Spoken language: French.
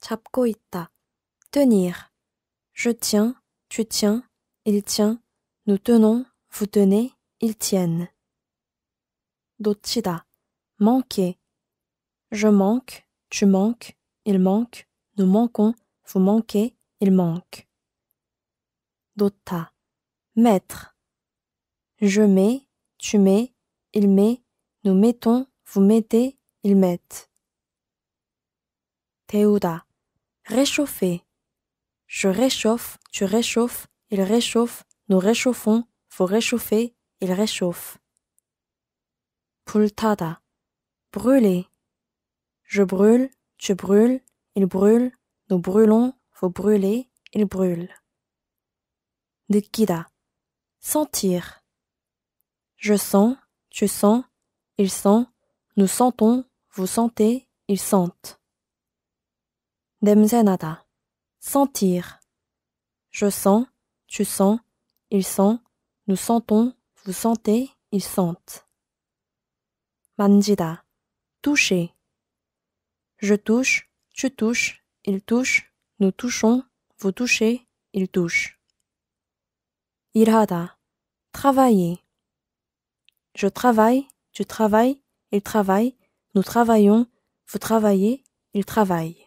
잡고 tenir. Je tiens, tu tiens, il tient, nous tenons, vous tenez, ils tiennent. 놓치다. manquer. Je manque, tu manques, il manque, nous manquons, vous manquez, il manque. Dota. Mettre. Je mets, tu mets, il met, nous mettons, vous mettez, ils mettent. Teuda réchauffer. Je réchauffe, tu réchauffes, il réchauffe, nous réchauffons, vous réchauffez, il réchauffe. poulta Brûler. Je brûle, tu brûles, il brûle, nous brûlons, vous brûlez, il brûle. Sentir. Je sens, tu sens, il sent, nous sentons, vous sentez, ils sentent. 냄새나다. Sentir. Je sens, tu sens, il sent, nous sentons, vous sentez, ils sentent. Manjida. Toucher. Je touche, tu touches, il touche, nous touchons, vous touchez, il touche. Irada. Travailler. Je travaille, tu travailles, il travaille, nous travaillons, vous travaillez, il travaille.